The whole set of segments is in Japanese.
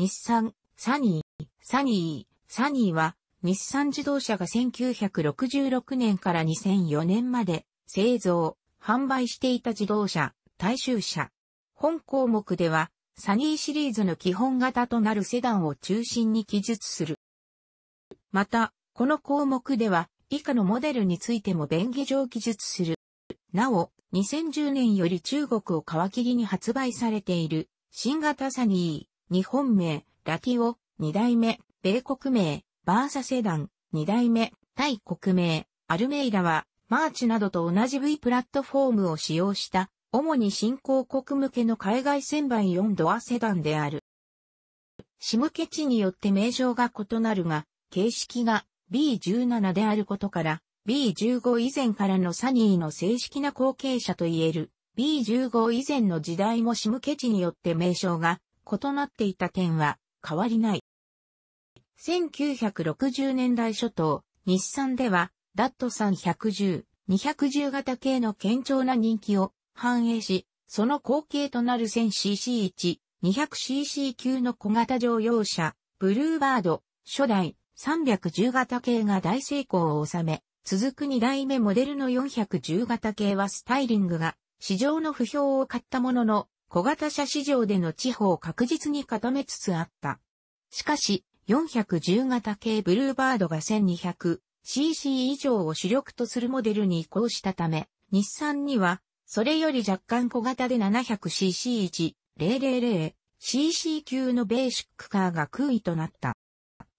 日産、サニー、サニー、サニーは、日産自動車が1966年から2004年まで製造、販売していた自動車、大衆車。本項目では、サニーシリーズの基本型となるセダンを中心に記述する。また、この項目では、以下のモデルについても便宜上記述する。なお、2010年より中国を皮切りに発売されている、新型サニー。日本名、ラティオ、二代目、米国名、バーサセダン、二代目、タイ国名、アルメイラは、マーチなどと同じ V プラットフォームを使用した、主に新興国向けの海外船番4ドアセダンである。シムケチによって名称が異なるが、形式が B17 であることから、B15 以前からのサニーの正式な後継者といえる。B15 以前の時代もシムケチによって名称が異なっていた点は変わりない。1960年代初頭、日産では、ダットさん110、210型系の堅調な人気を反映し、その後継となる 1000cc1、200cc 級の小型乗用車、ブルーバード、初代310型系が大成功を収め、続く2代目モデルの410型系はスタイリングが市場の不評を買ったものの、小型車市場での地方を確実に固めつつあった。しかし、410型系ブルーバードが 1200cc 以上を主力とするモデルに移行したため、日産には、それより若干小型で 700cc1-000cc 級のベーシックカーが空位となった。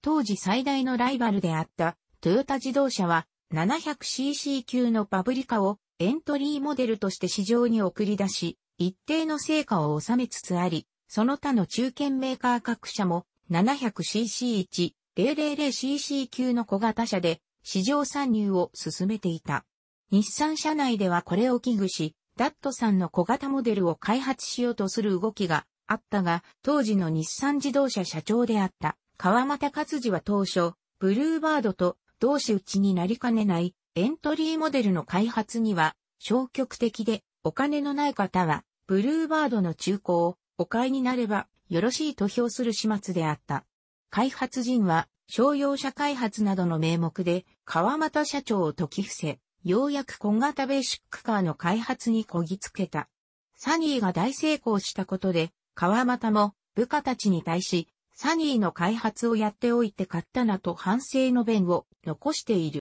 当時最大のライバルであったトヨタ自動車は 700cc 級のパブリカをエントリーモデルとして市場に送り出し、一定の成果を収めつつあり、その他の中堅メーカー各社も 700cc1、000cc 級の小型車で市場参入を進めていた。日産社内ではこれを危惧し、ダットさんの小型モデルを開発しようとする動きがあったが、当時の日産自動車社長であった川又勝治は当初、ブルーバードと同志打ちになりかねないエントリーモデルの開発には消極的でお金のない方はブルーバードの中古をお買いになればよろしいと評する始末であった。開発人は商用車開発などの名目で川又社長を解き伏せ、ようやく小型ベーシックカーの開発にこぎつけた。サニーが大成功したことで、川又も部下たちに対し、サニーの開発をやっておいて買ったなと反省の弁を残している。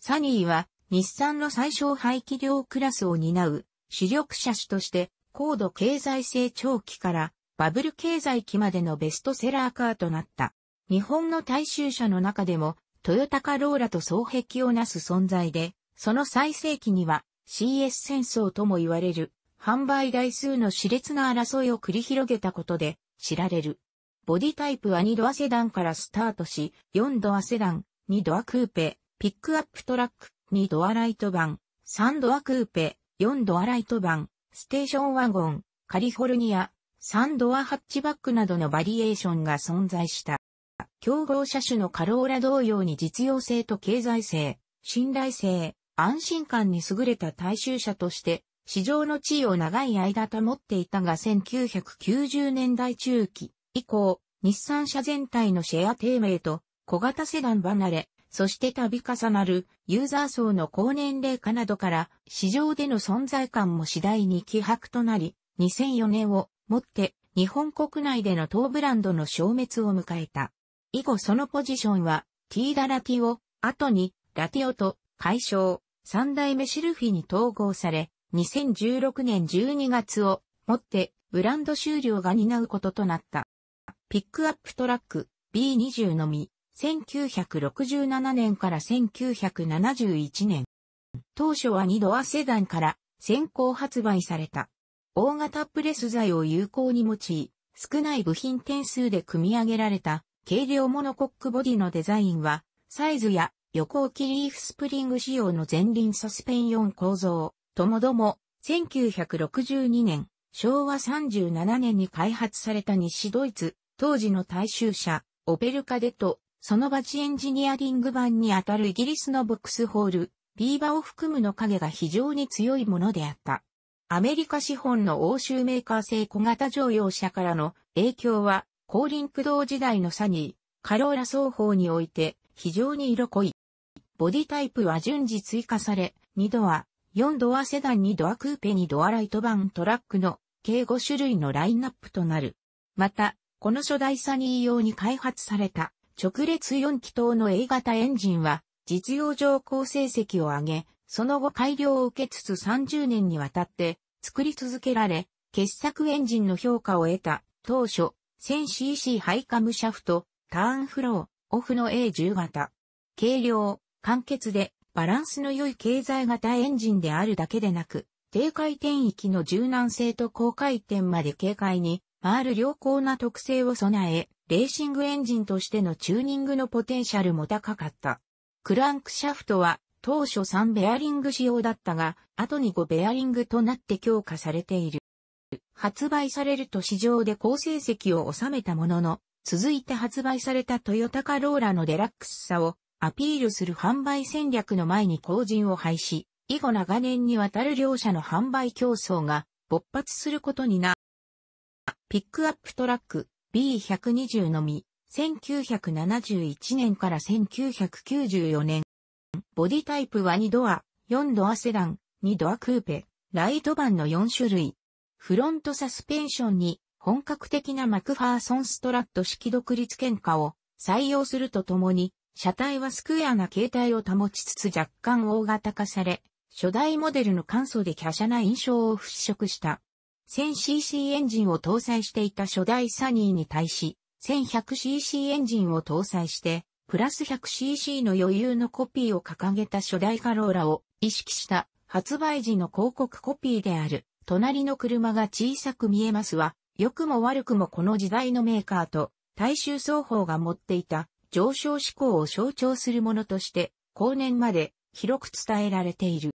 サニーは日産の最小排気量クラスを担う主力車種として、高度経済成長期からバブル経済期までのベストセラーカーとなった。日本の大衆車の中でも、トヨタカローラと双璧をなす存在で、その最盛期には CS 戦争とも言われる、販売台数の熾烈な争いを繰り広げたことで知られる。ボディタイプは2ドアセダンからスタートし、4ドアセダン、2ドアクーペ、ピックアップトラック、2ドアライトバン、3ドアクーペ、4ドアライト版、ステーションワゴン、カリフォルニア、3ドアハッチバックなどのバリエーションが存在した。競合車種のカローラ同様に実用性と経済性、信頼性、安心感に優れた大衆車として、市場の地位を長い間保っていたが1990年代中期以降、日産車全体のシェア低迷と小型セダン離れ、そして度重なるユーザー層の高年齢化などから市場での存在感も次第に希薄となり、2004年をもって日本国内での当ブランドの消滅を迎えた。以後そのポジションは T ダラティオ、後にラティオと解消、三代目シルフィに統合され、2016年12月をもってブランド終了が担うこととなった。ピックアップトラック B20 のみ。1967年から1971年。当初は2ドアセダンから先行発売された。大型プレス材を有効に用い、少ない部品点数で組み上げられた軽量モノコックボディのデザインは、サイズや横置きリーフスプリング仕様の前輪サスペン4構造、ともども、1962年、昭和37年に開発された西ドイツ、当時の大衆車、オペルカデとそのバチエンジニアリング版にあたるイギリスのボックスホール、ビーバーを含むの影が非常に強いものであった。アメリカ資本の欧州メーカー製小型乗用車からの影響は、後輪駆動時代のサニー、カローラ双方において非常に色濃い。ボディタイプは順次追加され、2ドア、4ドアセダン2ドアクーペ2ドアライトバントラックの計5種類のラインナップとなる。また、この初代サニー用に開発された直列4気筒の A 型エンジンは、実用上好成績を上げ、その後改良を受けつつ30年にわたって作り続けられ、傑作エンジンの評価を得た当初 1000cc ハイカムシャフト、ターンフロー、オフの A10 型。軽量、簡潔でバランスの良い経済型エンジンであるだけでなく、低回転域の柔軟性と高回転まで軽快に回る良好な特性を備え、レーシングエンジンとしてのチューニングのポテンシャルも高かった。クランクシャフトは当初3ベアリング仕様だったが、後に5ベアリングとなって強化されている。発売されると市場で好成績を収めたものの、続いて発売されたトヨタカローラのデラックスさをアピールする販売戦略の前に後陣を廃止、以後長年にわたる両社の販売競争が勃発することにな。ピックアップトラック、B120 のみ、1971年から1994年。ボディタイプは2ドア、4ドアセダン、2ドアクーペ、ライトバンの4種類。フロントサスペンションに本格的なマクファーソンストラット式独立喧嘩を採用するとともに、車体はスクエアな形態を保ちつつ若干大型化され、初代モデルの簡素で華奢な印象を払拭した。1000cc エンジンを搭載していた初代サニーに対し、1100cc エンジンを搭載して、プラス 100cc の余裕のコピーを掲げた初代カローラを意識した発売時の広告コピーである、隣の車が小さく見えますは、良くも悪くもこの時代のメーカーと大衆双方が持っていた上昇志向を象徴するものとして、後年まで広く伝えられている。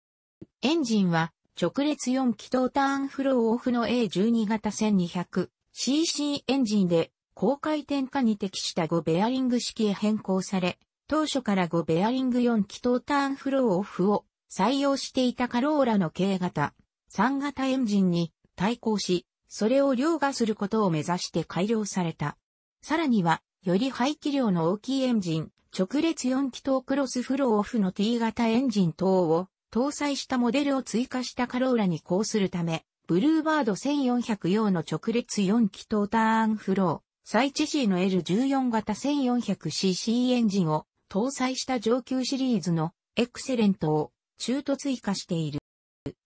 エンジンは直列4気筒ターンフローオフの A12 型 1200cc エンジンで高回転化に適した5ベアリング式へ変更され、当初から5ベアリング4気筒ターンフローオフを採用していたカローラの K 型3型エンジンに対抗し、それを凌駕することを目指して改良された。さらには、より排気量の大きいエンジン、直列4気筒クロスフローオフの T 型エンジン等を搭載したモデルを追加したカローラにこうするため、ブルーバード1400用の直列4気筒ターンフロー、サイチの L14 型 1400cc エンジンを搭載した上級シリーズのエクセレントを中途追加している。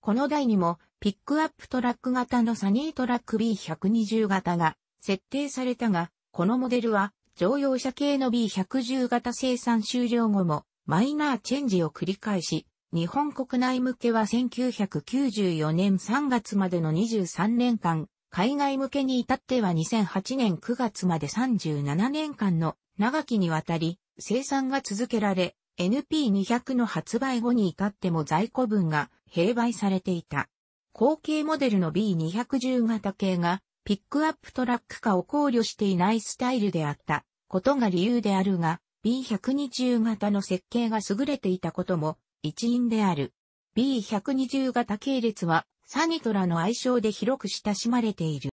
この台にもピックアップトラック型のサニートラック B120 型が設定されたが、このモデルは乗用車系の B110 型生産終了後もマイナーチェンジを繰り返し、日本国内向けは1994年3月までの23年間、海外向けに至っては2008年9月まで37年間の長きにわたり生産が続けられ、NP200 の発売後に至っても在庫分が併売されていた。後継モデルの B210 型系がピックアップトラック化を考慮していないスタイルであったことが理由であるが、B120 型の設計が優れていたことも一員である。B120 型系列はサニトラの愛称で広く親しまれている。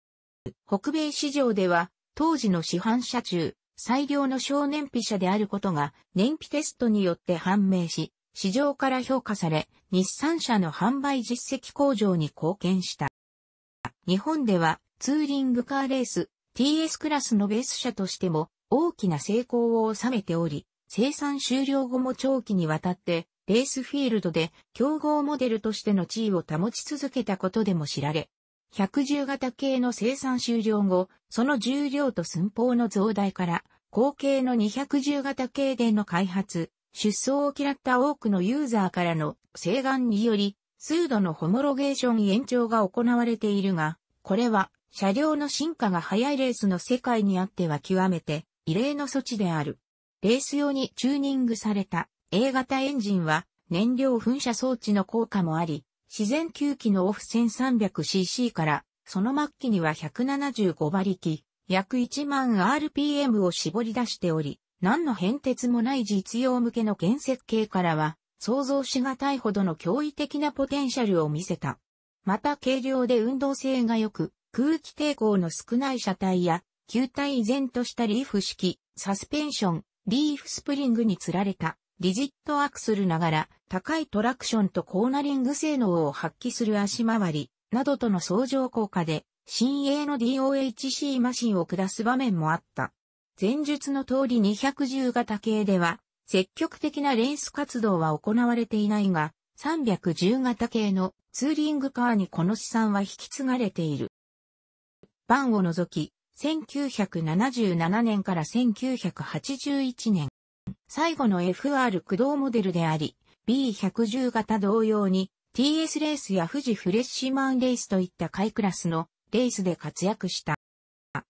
北米市場では当時の市販車中最良の小燃費車であることが燃費テストによって判明し、市場から評価され、日産車の販売実績向上に貢献した。日本ではツーリングカーレース TS クラスのベース車としても大きな成功を収めており、生産終了後も長期にわたってレースフィールドで競合モデルとしての地位を保ち続けたことでも知られ、110型系の生産終了後、その重量と寸法の増大から、後継の210型系での開発、出走を嫌った多くのユーザーからの請願により、数度のホモロゲーション延長が行われているが、これは車両の進化が早いレースの世界にあっては極めて異例の措置である。レース用にチューニングされた A 型エンジンは燃料噴射装置の効果もあり、自然吸気のオフ 1300cc から、その末期には175馬力、約1万 RPM を絞り出しており、何の変哲もない実用向けの原設計からは、想像しがたいほどの驚異的なポテンシャルを見せた。また軽量で運動性が良く、空気抵抗の少ない車体や、球体依然としたリーフ式、サスペンション、リーフスプリングにつられたリジットアクスルながら高いトラクションとコーナリング性能を発揮する足回りなどとの相乗効果で新鋭の DOHC マシンを下す場面もあった。前述の通り210型系では積極的なレース活動は行われていないが310型系のツーリングカーにこの資産は引き継がれている。バンを除き1977年から1981年最後の FR 駆動モデルであり、B110 型同様に TS レースや富士フレッシュマンレースといった下クラスのレースで活躍した。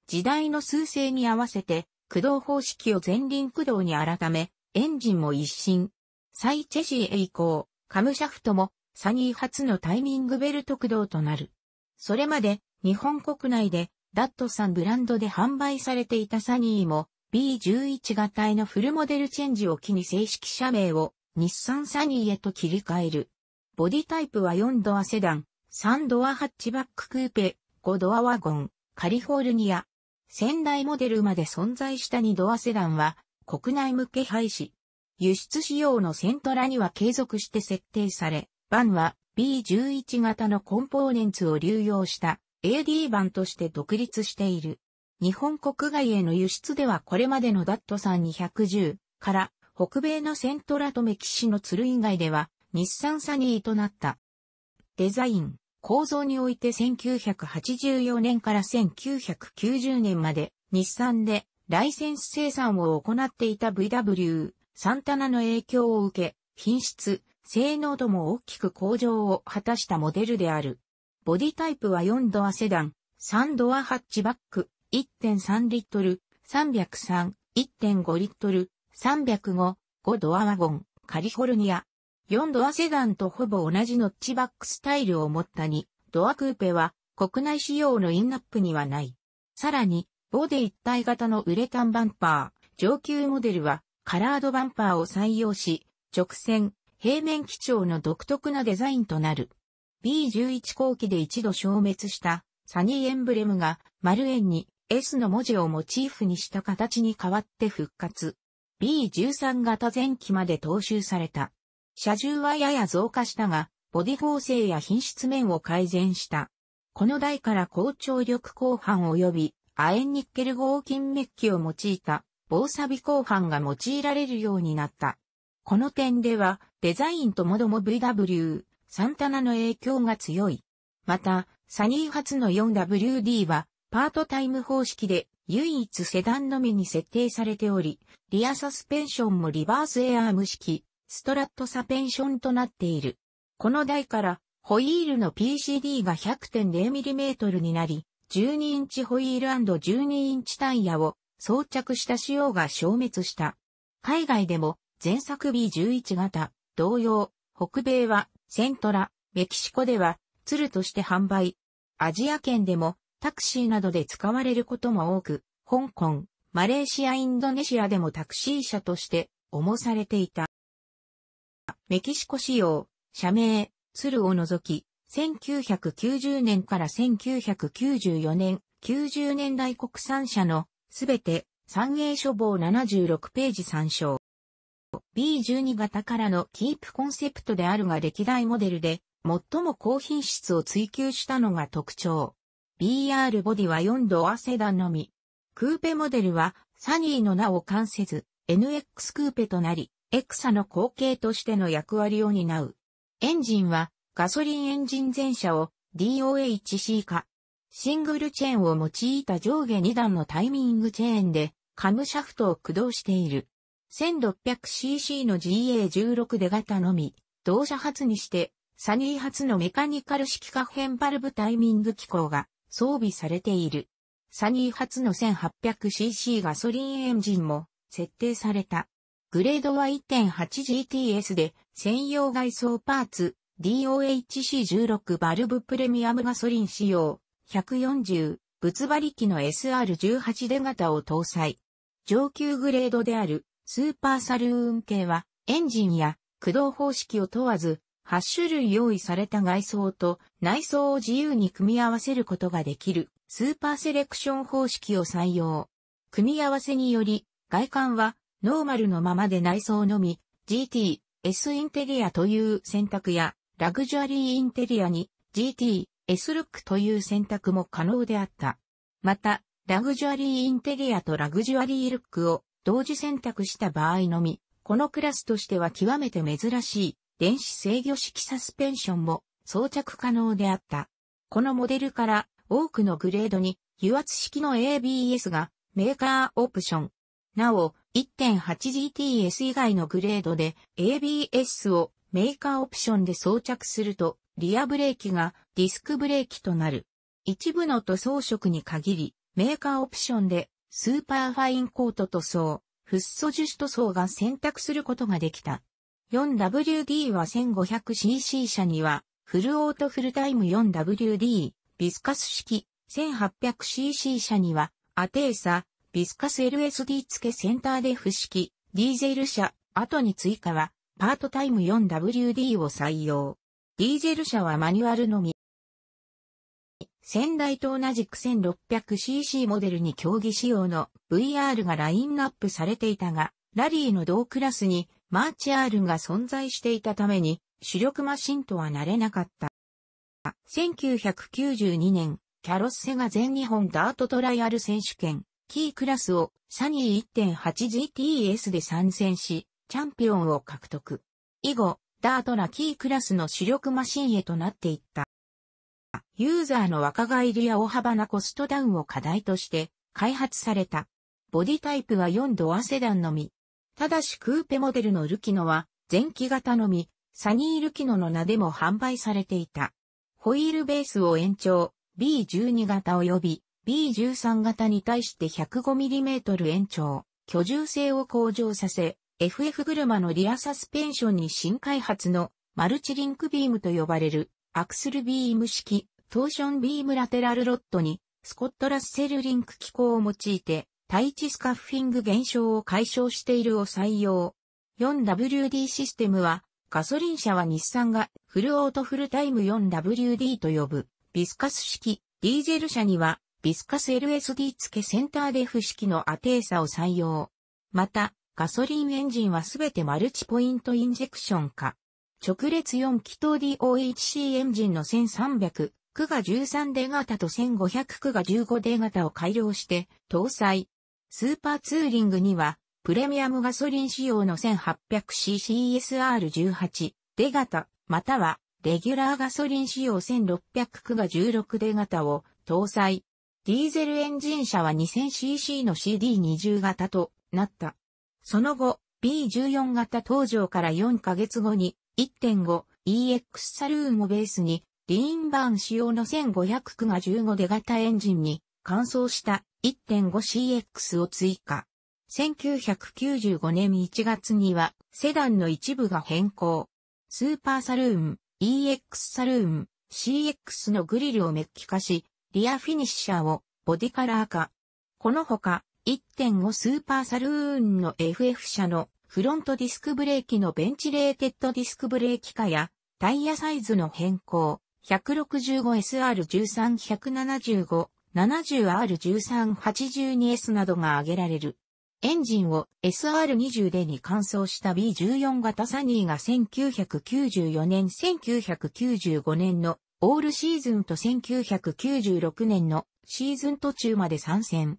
時代の数勢に合わせて駆動方式を前輪駆動に改め、エンジンも一新。サイチェシーへ移行、カムシャフトもサニー初のタイミングベルト駆動となる。それまで日本国内でダットさんブランドで販売されていたサニーも B11 型へのフルモデルチェンジを機に正式社名を日産サニーへと切り替える。ボディタイプは4ドアセダン、3ドアハッチバッククーペ、5ドアワゴン、カリフォルニア。仙台モデルまで存在した2ドアセダンは国内向け廃止。輸出仕様のセントラには継続して設定され、バンは B11 型のコンポーネンツを流用した AD 版として独立している。日本国外への輸出ではこれまでのダットん210から北米のセントラとメキシの鶴以外では日産サニーとなった。デザイン、構造において1984年から1990年まで日産でライセンス生産を行っていた VW、サンタナの影響を受け、品質、性能度も大きく向上を果たしたモデルである。ボディタイプは4ドアセダン、3ドアハッチバック、1.3リットル、303、1.5リットル、305、5ドアワゴン、カリフォルニア。4ドアセダンとほぼ同じノッチバックスタイルを持った2ドアクーペは国内仕様のインナップにはない。さらに、ボディ一体型のウレタンバンパー、上級モデルはカラードバンパーを採用し、直線、平面基調の独特なデザインとなる。B11 後期で一度消滅したサニーエンブレムが丸円に S の文字をモチーフにした形に変わって復活。B13 型前期まで踏襲された。車重はやや増加したが、ボディ構成や品質面を改善した。この台から高張力鋼板及び亜鉛ニッケル合金メッキを用いた防錆鋼板が用いられるようになった。この点ではデザインともども VW、サンタナの影響が強い。また、サニー発の 4WD はパートタイム方式で唯一セダンのみに設定されており、リアサスペンションもリバースエアーム式、ストラットサペンションとなっている。この台からホイールの PCD が 100.0mm になり、12インチホイール &12 インチタイヤを装着した仕様が消滅した。海外でも前作 B11 型、同様、北米はセントラ、メキシコではツルとして販売。アジア圏でもタクシーなどで使われることも多く、香港、マレーシアインドネシアでもタクシー車として重されていた。メキシコ仕様、社名、鶴を除き、1990年から1994年、90年代国産車のすべて三栄書房76ページ参照。B12 型からのキープコンセプトであるが歴代モデルで最も高品質を追求したのが特徴。BR ボディは4ドアセダンのみ。クーペモデルはサニーの名を冠せず NX クーペとなり、エクサの後継としての役割を担う。エンジンはガソリンエンジン全車を DOHC 化。シングルチェーンを用いた上下2段のタイミングチェーンでカムシャフトを駆動している。1600cc の GA16 で型のみ、同社初にして、サニー初のメカニカル式可変バルブタイミング機構が装備されている。サニー発の 1800cc ガソリンエンジンも設定された。グレードは 1.8GTS で専用外装パーツ DOHC16 バルブプレミアムガソリン仕様140物り機の SR18 出型を搭載。上級グレードであるスーパーサルーン系はエンジンや駆動方式を問わず8種類用意された外装と内装を自由に組み合わせることができるスーパーセレクション方式を採用。組み合わせにより外観はノーマルのままで内装のみ GT、S インテリアという選択やラグジュアリーインテリアに GT、S ルックという選択も可能であった。また、ラグジュアリーインテリアとラグジュアリールックを同時選択した場合のみ、このクラスとしては極めて珍しい電子制御式サスペンションも装着可能であった。このモデルから多くのグレードに油圧式の ABS がメーカーオプション。なお、1.8GTS 以外のグレードで ABS をメーカーオプションで装着すると、リアブレーキがディスクブレーキとなる。一部の塗装色に限り、メーカーオプションでスーパーファインコート塗装、フッ素樹脂塗装が選択することができた。4WD は 1500cc 車には、フルオートフルタイム 4WD、ビスカス式、1800cc 車には、アテーサ、ビスカス LSD 付けセンターデフ式、ディーゼル車、後に追加は、パートタイム 4WD を採用。ディーゼル車はマニュアルのみ。先代と同じく 1600cc モデルに競技仕様の VR がラインナップされていたが、ラリーの同クラスにマーチアールが存在していたために主力マシンとはなれなかった。1992年、キャロッセが全日本ダートトライアル選手権、キークラスをサニー 1.8GTS で参戦し、チャンピオンを獲得。以後、ダートラキークラスの主力マシンへとなっていった。ユーザーの若返りや大幅なコストダウンを課題として開発された。ボディタイプは4ドアセダンのみ。ただしクーペモデルのルキノは、前期型のみ、サニールキノの名でも販売されていた。ホイールベースを延長、B12 型及び B13 型に対して 105mm 延長、居住性を向上させ、FF 車のリアサスペンションに新開発のマルチリンクビームと呼ばれるアクスルビーム式トーションビームラテラルロッドにスコットラッセルリンク機構を用いて対地スカッフィング現象を解消しているを採用。4WD システムは、ガソリン車は日産がフルオートフルタイム 4WD と呼ぶ、ビスカス式、ディーゼル車には、ビスカス LSD 付けセンターデフ式のアテーサを採用。また、ガソリンエンジンはすべてマルチポイントインジェクション化。直列4気筒 DOHC エンジンの1300、区が13デ型と1500、区が15デ型を改良して搭載。スーパーツーリングには、プレミアムガソリン仕様の 1800ccSR18 ガ型、または、レギュラーガソリン仕様1600区が16ガ型を搭載。ディーゼルエンジン車は 2000cc の CD20 型となった。その後、B14 型登場から4ヶ月後に 1.5EX サルーンをベースに、リーンバーン仕様の1500区が15デ型エンジンに乾燥した 1.5CX を追加。1995年1月にはセダンの一部が変更。スーパーサルーン、EX サルーン、CX のグリルをメッキ化し、リアフィニッシャーをボディカラー化。このほか、1.5スーパーサルーンの FF 車のフロントディスクブレーキのベンチレーテッドディスクブレーキ化やタイヤサイズの変更、165SR13175 70R1382S などが挙げられる。エンジンを SR20 でに換装した B14 型サニーが1994年1995年のオールシーズンと1996年のシーズン途中まで参戦。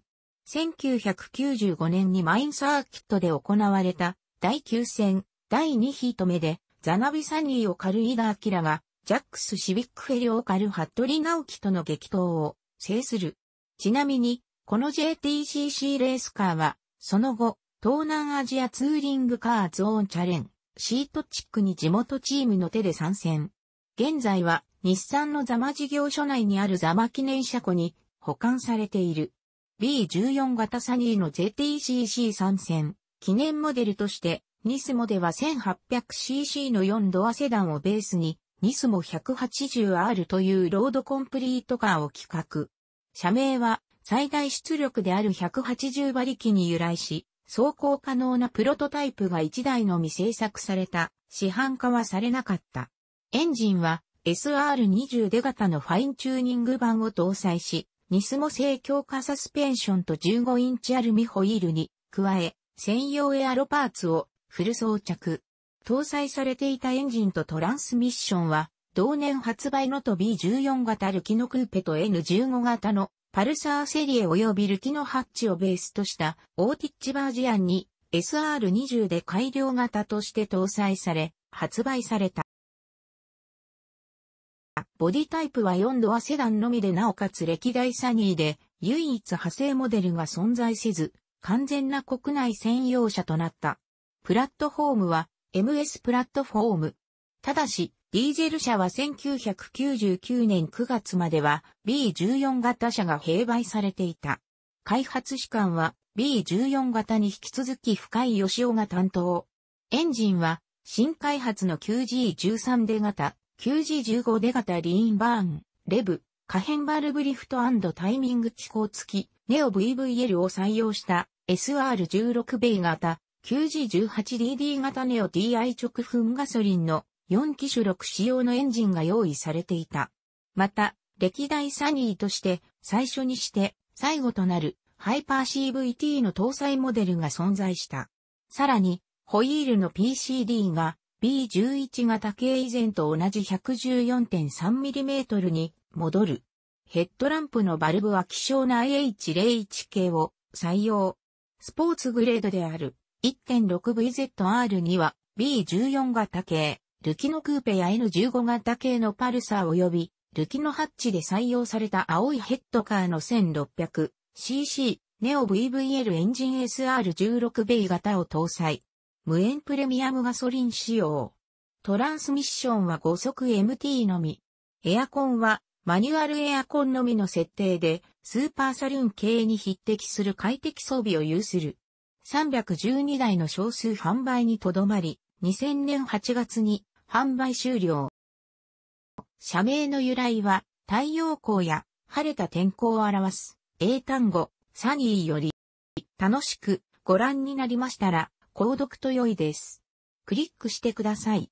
1995年にマインサーキットで行われた第9戦第2ヒート目でザナビサニーを狩る井田明がジャックスシビックフェリを狩るリナオキとの激闘を制する。ちなみに、この JTCC レースカーは、その後、東南アジアツーリングカーゾーンチャレン、シートチックに地元チームの手で参戦。現在は、日産のザマ事業所内にあるザマ記念車庫に保管されている。B14 型サニーの JTCC 参戦、記念モデルとして、ニスモでは 1800cc の4ドアセダンをベースに、ニスモ 180R というロードコンプリートカーを企画。社名は最大出力である180馬力に由来し、走行可能なプロトタイプが1台のみ製作された、市販化はされなかった。エンジンは SR20 出型のファインチューニング版を搭載し、ニスモ製強化サスペンションと15インチアルミホイールに加え、専用エアロパーツをフル装着。搭載されていたエンジンとトランスミッションは、同年発売のと B14 型ルキノクーペと N15 型のパルサーセリエ及びルキノハッチをベースとしたオーティッチバージアンに SR20 で改良型として搭載され、発売された。ボディタイプは4度はセダンのみでなおかつ歴代サニーで唯一派生モデルが存在せず、完全な国内専用車となった。プラットフォームは MS プラットフォーム。ただし、ディーゼル車は1999年9月までは B14 型車が併売されていた。開発士官は B14 型に引き続き深井義雄が担当。エンジンは新開発の 9G13 出型、9G15 出型リーンバーン、レブ、可変バルブリフトタイミング機構付き、ネオ VVL を採用した SR16 米型 9G18DD 型ネオ TI 直噴ガソリンの4機種6仕様のエンジンが用意されていた。また、歴代サニーとして最初にして最後となるハイパー CVT の搭載モデルが存在した。さらに、ホイールの PCD が B11 型系以前と同じ 114.3mm に戻る。ヘッドランプのバルブは希少な IH01 系を採用。スポーツグレードである1 6 v z r には B14 型系、ルキノクーペや N15 型系のパルサー及び、ルキノハッチで採用された青いヘッドカーの 1600cc ネオ VVL エンジン SR16B 型を搭載。無塩プレミアムガソリン仕様。トランスミッションは5速 MT のみ。エアコンはマニュアルエアコンのみの設定でスーパーサルーン系に匹敵する快適装備を有する。312台の少数販売にとどまり、2000年8月に販売終了。社名の由来は、太陽光や晴れた天候を表す英単語、サニーより、楽しくご覧になりましたら、購読と良いです。クリックしてください。